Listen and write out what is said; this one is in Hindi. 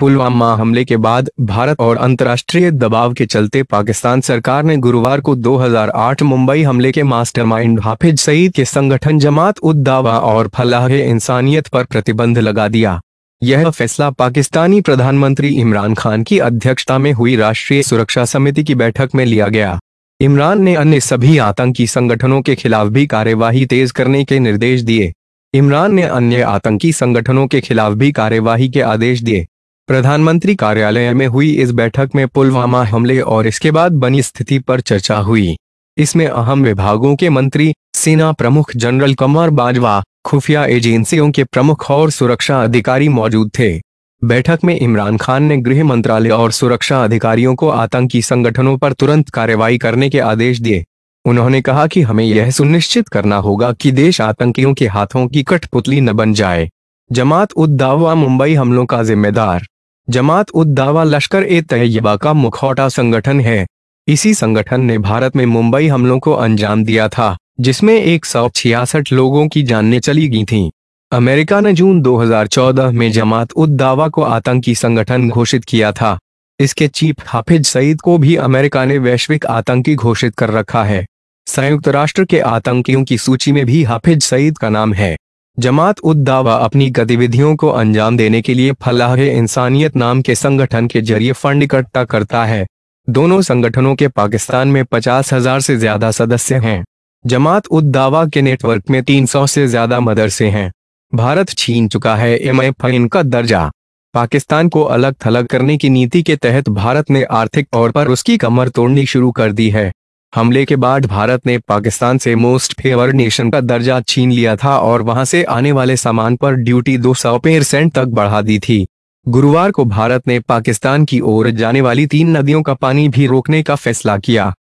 पुलवामा हमले के बाद भारत और अंतर्राष्ट्रीय दबाव के चलते पाकिस्तान सरकार ने गुरुवार को 2008 मुंबई हमले के मास्टरमाइंड हाफिज सईद के संगठन जमात उद्दावा और फलाह इंसानियत पर प्रतिबंध लगा दिया यह फैसला पाकिस्तानी प्रधानमंत्री इमरान खान की अध्यक्षता में हुई राष्ट्रीय सुरक्षा समिति की बैठक में लिया गया इमरान ने अन्य सभी आतंकी संगठनों के खिलाफ भी कार्यवाही तेज करने के निर्देश दिए इमरान ने अन्य आतंकी संगठनों के खिलाफ भी कार्यवाही के आदेश दिए प्रधानमंत्री कार्यालय में हुई इस बैठक में पुलवामा हमले और इसके बाद बनी स्थिति पर चर्चा हुई इसमें अहम विभागों के मंत्री सेना प्रमुख जनरल कमर बाजवा खुफिया एजेंसियों के प्रमुख और सुरक्षा अधिकारी मौजूद थे बैठक में इमरान खान ने गृह मंत्रालय और सुरक्षा अधिकारियों को आतंकी संगठनों पर तुरंत कार्रवाई करने के आदेश दिए उन्होंने कहा कि हमें यह सुनिश्चित करना होगा कि देश आतंकियों के हाथों की कठपुतली न बन जाए जमात उद दावा मुंबई हमलों का जिम्मेदार जमात उद दावा लश्कर ए तैयबा का मुखौटा संगठन है इसी संगठन ने भारत में मुंबई हमलों को अंजाम दिया था जिसमें एक लोगों की जानने चली गई थीं। अमेरिका ने जून 2014 में जमात उद दावा को आतंकी संगठन घोषित किया था इसके चीफ हाफिज सईद को भी अमेरिका ने वैश्विक आतंकी घोषित कर रखा है संयुक्त राष्ट्र के आतंकियों की सूची में भी हाफिज सईद का नाम है जमात उद दावा अपनी गतिविधियों को अंजाम देने के लिए फलाह इंसानियत नाम के संगठन के जरिए फंड इकट्ठा करता है दोनों संगठनों के पाकिस्तान में पचास हजार से ज्यादा सदस्य हैं जमात उद दावा के नेटवर्क में तीन सौ से ज्यादा मदरसे हैं भारत छीन चुका है एम एफ इनका दर्जा पाकिस्तान को अलग थलग करने की नीति के तहत भारत ने आर्थिक तौर पर उसकी कमर तोड़नी शुरू कर दी है हमले के बाद भारत ने पाकिस्तान से मोस्ट फेवर्ड नेशन का दर्जा छीन लिया था और वहां से आने वाले सामान पर ड्यूटी दो परसेंट तक बढ़ा दी थी गुरुवार को भारत ने पाकिस्तान की ओर जाने वाली तीन नदियों का पानी भी रोकने का फैसला किया